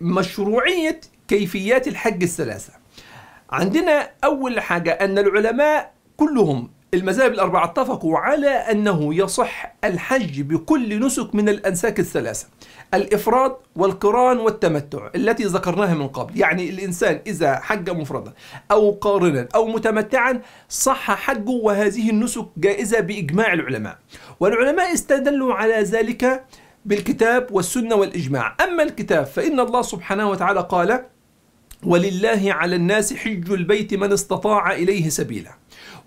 مشروعية كيفيات الحج الثلاثة عندنا أول حاجة أن العلماء كلهم المذاهب الأربعة اتفقوا على أنه يصح الحج بكل نسك من الأنساك الثلاثة الإفراد والقران والتمتع التي ذكرناها من قبل يعني الإنسان إذا حج مفردا أو قارنا أو متمتعا صح حجه وهذه النسك جائزة بإجماع العلماء والعلماء استدلوا على ذلك بالكتاب والسنة والإجماع أما الكتاب فإن الله سبحانه وتعالى قال ولله على الناس حج البيت من استطاع إليه سبيلا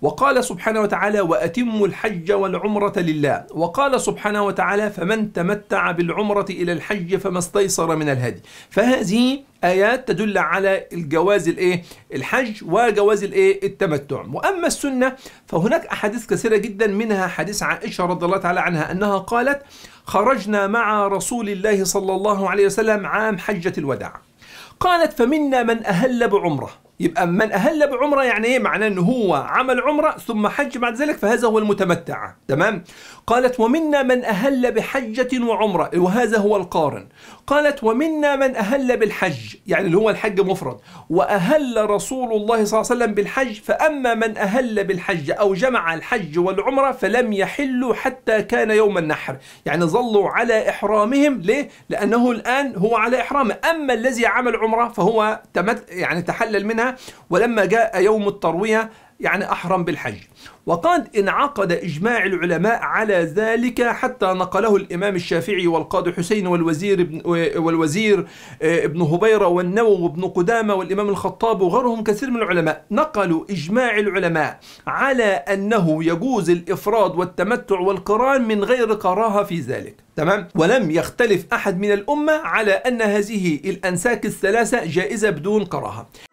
وقال سبحانه وتعالى وأتموا الحج والعمرة لله وقال سبحانه وتعالى فمن تمتع بالعمرة إلى الحج فما استيسر من الهدي فهذه آيات تدل على الجواز الإيه؟ الحج وجواز الإيه؟ التمتع وأما السنة فهناك أحاديث كثيرة جدا منها حديث عائشة رضي الله تعالى عنها أنها قالت خرجنا مع رسول الله صلى الله عليه وسلم عام حجة الوداع قالت فمنا من أهل بعمره يبقى من أهل بعمرة يعني إيه؟ معناه إن هو عمل عمرة ثم حج بعد ذلك فهذا هو المتمتع، تمام؟ قالت ومنا من أهل بحجة وعمرة إيه، وهذا هو القارن. قالت ومنا من أهل بالحج يعني اللي هو الحج مفرد وأهل رسول الله صلى الله عليه وسلم بالحج فأما من أهل بالحج أو جمع الحج والعمرة فلم يحلوا حتى كان يوم النحر، يعني ظلوا على إحرامهم ليه؟ لأنه الآن هو على إحرامه، أما الذي عمل عمرة فهو تمت يعني تحلل منها ولما جاء يوم التروية يعني أحرم بالحج وقد انعقد إجماع العلماء على ذلك حتى نقله الإمام الشافعي والقاضي حسين والوزير ابن والوزير آه، ابن هبيرة والنووي وابن قدامة والإمام الخطاب وغيرهم كثير من العلماء نقلوا إجماع العلماء على أنه يجوز الإفراد والتمتع والقران من غير كراهة في ذلك تمام ولم يختلف أحد من الأمة على أن هذه الأنساك الثلاثة جائزة بدون كراهة